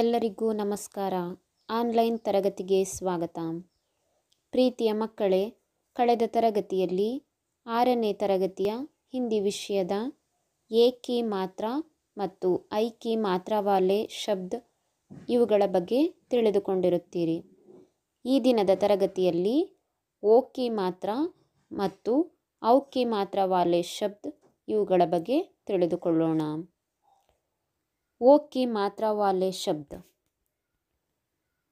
ಎಲ್ಲರಿಗೂ ನಮಸ್ಕಾರ ಆನ್ಲೈನ್ ತರಗತಿಗೆ ಸ್ವಾಗತ ಪ್ರೀತಿಯ ಮಕ್ಕಳೇ ಕಳೆದ ತರಗತಿಯಲ್ಲಿ ಆರನೇ ತರಗತಿಯ ಹಿಂದಿ ವಿಷಯದ ಏಕೆ ಮಾತ್ರ ಮತ್ತು ಐಕಿ ಮಾತ್ರವಾಲೆ ಶಬ್ದ ಇವುಗಳ ಬಗ್ಗೆ ತಿಳಿದುಕೊಂಡಿರುತ್ತೀರಿ ಈ ದಿನದ ತರಗತಿಯಲ್ಲಿ ಓಕೆ ಮಾತ್ರ ಮತ್ತು ಔಕಿ ಮಾತ್ರವಾಲೆ ಶಬ್ದ ಇವುಗಳ ಬಗ್ಗೆ ತಿಳಿದುಕೊಳ್ಳೋಣ ಓಕೆ ಮಾತ್ರವಾಲೆ ಶಬ್ದ ಶಬ್ದ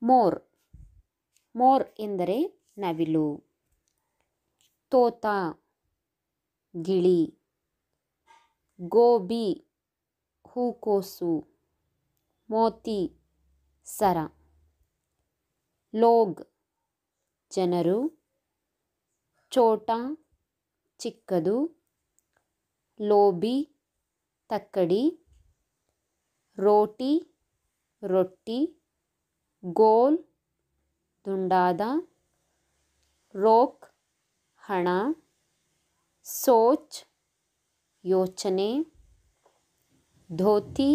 ಮೋರ್ ಮೋರ್ ಎಂದರೆ ನವಿಲು ತೋತ ಗಿಳಿ ಗೋಬಿ ಹೂಕೋಸು ಮೋತಿ ಸರ ಲೋಗ್ ಜನರು ಚೋಟ ಚಿಕ್ಕದು ಲೋಬಿ ತಕ್ಕಡಿ रोटी रोटी गोल धुंडादा रोक हणा सोच योचने धोती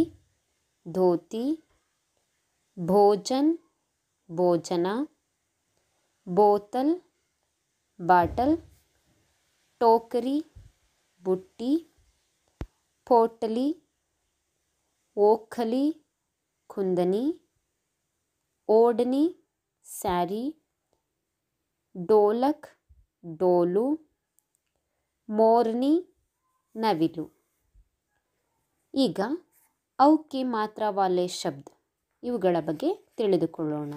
धोती भोजन भोजना बोतल बाटल टोकरी बुट्टी पोटली ಓಖಲಿ ಕುಂದನಿ, ಓಡನಿ ಸ್ಯಾರಿ ಡೋಲಕ್ ಡೋಲು ಮೋರ್ನಿ ನವಿಲು ಈಗ ಅವಕ್ಕೆ ಮಾತ್ರ ವಾಲೆ ಶಬ್ದ ಇವುಗಳ ಬಗ್ಗೆ ತಿಳಿದುಕೊಳ್ಳೋಣ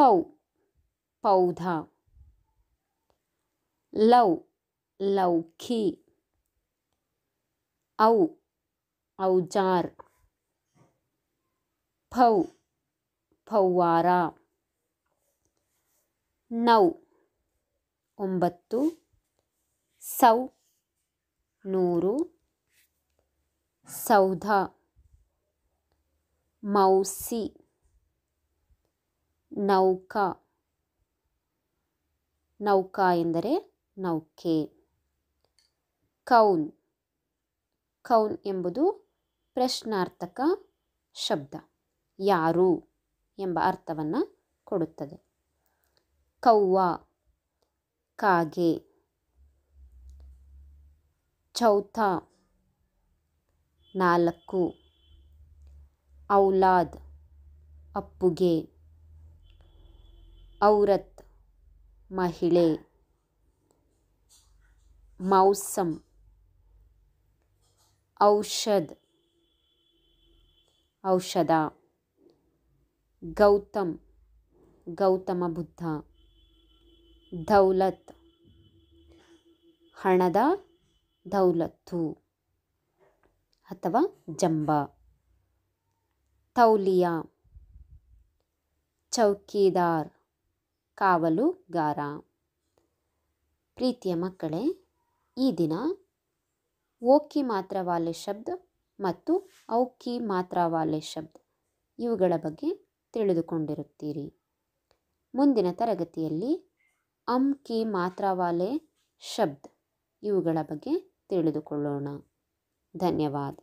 ಪೌ ಪೌಧ ಲವ್ ಲೌಖಿ ಔ ಔಜಾರ್ ಫೌ ಫೌವಾರ ನೌ ಒಂಬತ್ತು ಸೌ ನೂರು ಸೌಧ ಮೌಸಿ ನೌಕಾ ನೌಕಾ ಎಂದರೆ ನೌಕೆ ಕೌನ್ ಕೌನ್ ಎಂಬುದು ಪ್ರಶ್ನಾರ್ಥಕ ಶಬ್ದ ಯಾರು ಎಂಬ ಅರ್ಥವನ್ನು ಕೊಡುತ್ತದೆ ಕವ್ವ ಕಾಗೆ ಚೌಥ ನಾಲ್ಕು ಔಲಾದ್ ಅಪ್ಪುಗೆ ಔರತ್ ಮಹಿಳೆ ಮೌಸಮ್ ಔಷಧ್ ಔಷಧ ಗೌತಮ್ ಗೌತಮ ಬುದ್ಧ ದೌಲತ್ ಹಣದ ದೌಲತ್ತು ಅಥವಾ ಜಂಬ ತೌಲಿಯ ಚೌಕಿದಾರ್ ಕಾವಲುಗಾರ ಪ್ರೀತಿಯ ಮಕ್ಕಳೇ ಈ ದಿನ ಓಕಿ ಮಾತ್ರವಾಲೆ ಶಬ್ದ ಮತ್ತು ಔಕಿ ಮಾತ್ರಾವಾಲೆ ಶಬ್ದ ಇವುಗಳ ಬಗ್ಗೆ ತಿಳಿದುಕೊಂಡಿರುತ್ತೀರಿ ಮುಂದಿನ ತರಗತಿಯಲ್ಲಿ ಅಂ ಕಿ ಮಾತ್ರಾವಾಲೆ ಶಬ್ದ ಇವುಗಳ ಬಗ್ಗೆ ತಿಳಿದುಕೊಳ್ಳೋಣ ಧನ್ಯವಾದ